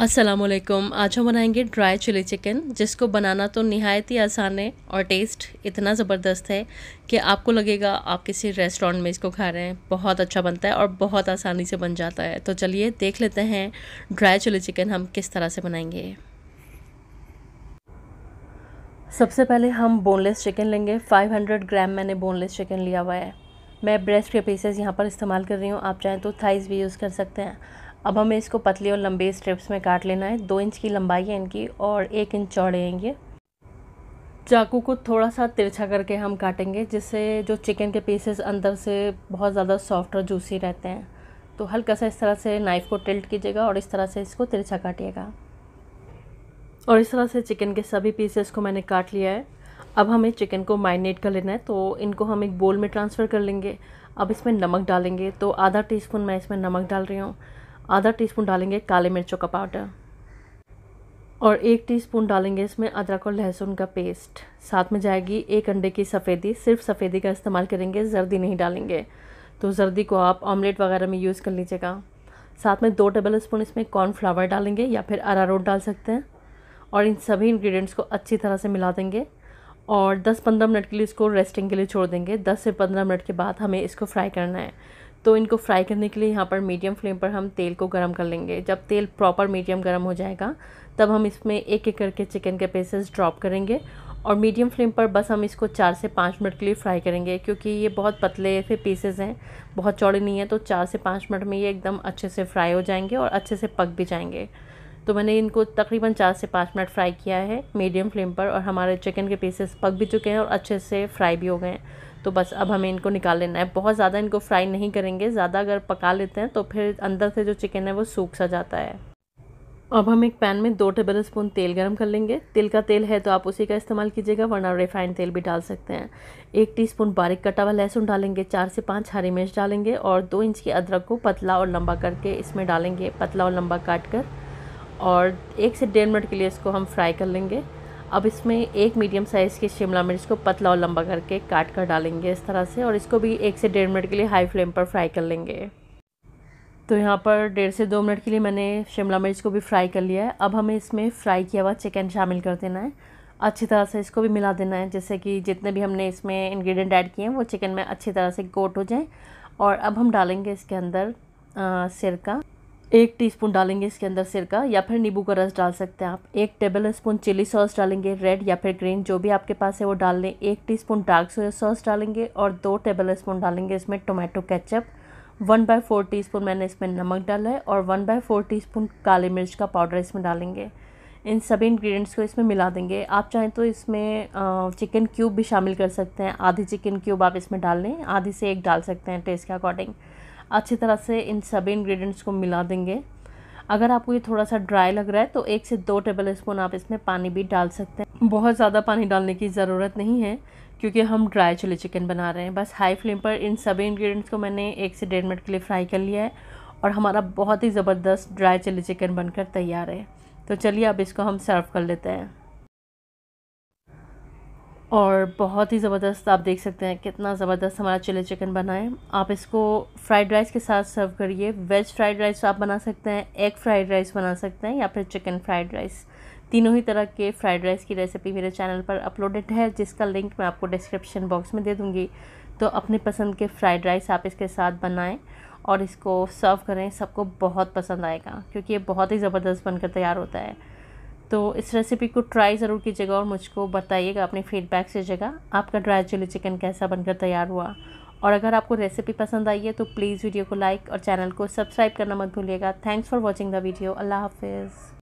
असलकुम आज हम बनाएंगे ड्राई चिली चिकन जिसको बनाना तो नहायत ही आसान है और टेस्ट इतना ज़बरदस्त है कि आपको लगेगा आप किसी रेस्टोरेंट में इसको खा रहे हैं बहुत अच्छा बनता है और बहुत आसानी से बन जाता है तो चलिए देख लेते हैं ड्राई चिली चिकन हम किस तरह से बनाएंगे सबसे पहले हम बोनलेस चिकन लेंगे 500 ग्राम मैंने बोनलेस चिकन लिया हुआ है मैं ब्रेस्ट के पीसेस यहाँ पर इस्तेमाल कर रही हूँ आप चाहें तो थाइस भी यूज़ कर सकते हैं अब हमें इसको पतली और लंबे स्ट्रिप्स में काट लेना है दो इंच की लंबाई है इनकी और एक इंच चौड़े हैं ये चाकू को थोड़ा सा तिरछा करके हम काटेंगे जिससे जो चिकन के पीसेस अंदर से बहुत ज़्यादा सॉफ्ट और जूसी रहते हैं तो हल्का सा इस तरह से नाइफ़ को टिल्ट कीजिएगा और इस तरह से इसको तिरछा काटिएगा और इस तरह से चिकन के सभी पीसेस को मैंने काट लिया है अब हमें चिकन को माइनेट कर लेना है तो इनको हम एक बोल में ट्रांसफ़र कर लेंगे अब इसमें नमक डालेंगे तो आधा टीस्पून मैं इसमें नमक डाल रही हूँ आधा टीस्पून डालेंगे काले मिर्चों का पाउडर और एक टीस्पून डालेंगे इसमें अदरक और लहसुन का पेस्ट साथ में जाएगी एक अंडे की सफ़ेदी सिर्फ सफ़ेदी का इस्तेमाल करेंगे जर्दी नहीं डालेंगे तो जर्दी को आप ऑमलेट वगैरह में यूज़ कर लीजिएगा साथ में दो टेबल स्पून इसमें कॉर्नफ्लावर डालेंगे या फिर अरारोट डाल सकते हैं और इन सभी इंग्रेडिएंट्स को अच्छी तरह से मिला देंगे और 10-15 मिनट के लिए इसको रेस्टिंग के लिए छोड़ देंगे 10 से 15 मिनट के बाद हमें इसको फ्राई करना है तो इनको फ्राई करने के लिए यहाँ पर मीडियम फ्लेम पर हम तेल को गर्म कर लेंगे जब तेल प्रॉपर मीडियम गर्म हो जाएगा तब हम इसमें एक एक करके चिकन के पीसेस ड्रॉप करेंगे और मीडियम फ्लेम पर बस हम इसको चार से पाँच मिनट के लिए फ्राई करेंगे क्योंकि ये बहुत पतले से पीसेज़ हैं बहुत चौड़े नहीं है तो चार से पाँच मिनट में ये एकदम अच्छे से फ्राई हो जाएंगे और अच्छे से पक भी जाएंगे तो मैंने इनको तकरीबन चार से पाँच मिनट फ्राई किया है मीडियम फ्लेम पर और हमारे चिकन के पीसेस पक भी चुके हैं और अच्छे से फ्राई भी हो गए हैं तो बस अब हमें इनको निकाल लेना है बहुत ज़्यादा इनको फ्राई नहीं करेंगे ज़्यादा अगर पका लेते हैं तो फिर अंदर से जो चिकन है वो सूख सा जाता है अब हम एक पैन में दो टेबल स्पून तेल गरम कर लेंगे तिल का तेल है तो आप उसी का इस्तेमाल कीजिएगा वरना रिफाइंड तेल भी डाल सकते हैं एक टीस्पून बारीक कटा हुआ लहसुन डालेंगे चार से पाँच हरी मिर्च डालेंगे और दो इंच के अदरक को पतला और लंबा करके इसमें डालेंगे पतला और लंबा काट कर और एक से डेढ़ मिनट के लिए इसको हम फ्राई कर लेंगे अब इसमें एक मीडियम साइज़ के शिमला मिर्च को पतला और लंबा करके काट कर डालेंगे इस तरह से और इसको भी एक से डेढ़ मिनट के लिए हाई फ्लेम पर फ्राई कर लेंगे तो यहाँ पर डेढ़ से दो मिनट के लिए मैंने शिमला मिर्च को भी फ्राई कर लिया है अब हमें इसमें फ्राई किया हुआ चिकन शामिल कर देना है अच्छी तरह से इसको भी मिला देना है जैसे कि जितने भी हमने इसमें इन्ग्रीडियंट ऐड किए हैं वो चिकन में अच्छी तरह से कोट हो जाए और अब हम डालेंगे इसके अंदर सिरका एक टीस्पून डालेंगे इसके अंदर सिरका या फिर नींबू का रस डाल सकते हैं आप एक टेबल स्पून चिली सॉस डालेंगे रेड या फिर ग्रीन जो भी आपके पास है वो डाल लें एक teaspoon dark soya sauce डालेंगे और दो टेबल स्पून डालेंगे इसमें tomato ketchup one by four tea मैंने इसमें नमक डाला है और वन बाय फोर टी काली मिर्च का पाउडर इसमें डालेंगे इन सभी इंग्रेडिएंट्स को इसमें मिला देंगे आप चाहें तो इसमें चिकन क्यूब भी शामिल कर सकते हैं आधी चिकन क्यूब आप इसमें डाल लें आधी से एक डाल सकते हैं टेस्ट के अकॉर्डिंग अच्छी तरह से इन सभी इंग्रेडिएंट्स को मिला देंगे अगर आपको ये थोड़ा सा ड्राई लग रहा है तो एक से दो टेबल स्पून आप इसमें पानी भी डाल सकते हैं बहुत ज़्यादा पानी डालने की ज़रूरत नहीं है क्योंकि हम ड्राई चिली चिकन बना रहे हैं बस हाई फ्लेम पर इन सभी इंग्रेडिएंट्स को मैंने एक से डेढ़ मिनट के लिए फ्राई कर लिया है और हमारा बहुत ही ज़बरदस्त ड्राई चिली चिकन बनकर तैयार है तो चलिए अब इसको हम सर्व कर लेते हैं और बहुत ही ज़बरदस्त आप देख सकते हैं कितना ज़बरदस्त हमारा चिली चिकन बना है आप इसको फ्राइड राइस के साथ सर्व करिए वेज फ्राइड राइस आप बना सकते हैं एग फ्राइड राइस बना सकते हैं या फिर चिकन फ्राइड राइस तीनों ही तरह के फ्राइड राइस की रेसिपी मेरे चैनल पर अपलोडेड है जिसका लिंक मैं आपको डिस्क्रिप्शन बॉक्स में दे दूँगी तो अपने पसंद के फ्राइड राइस आप इसके साथ बनाएँ और इसको सर्व करें सबको बहुत पसंद आएगा क्योंकि ये बहुत ही ज़बरदस्त बनकर तैयार होता है तो इस रेसिपी को ट्राई ज़रूर कीजिएगा और मुझको बताइएगा अपने फीडबैक से जगह आपका ड्राई चिली चिकन कैसा बनकर तैयार हुआ और अगर आपको रेसिपी पसंद आई है तो प्लीज़ वीडियो को लाइक और चैनल को सब्सक्राइब करना मत भूलिएगा thanks for watching the video अल्लाह हाफिज़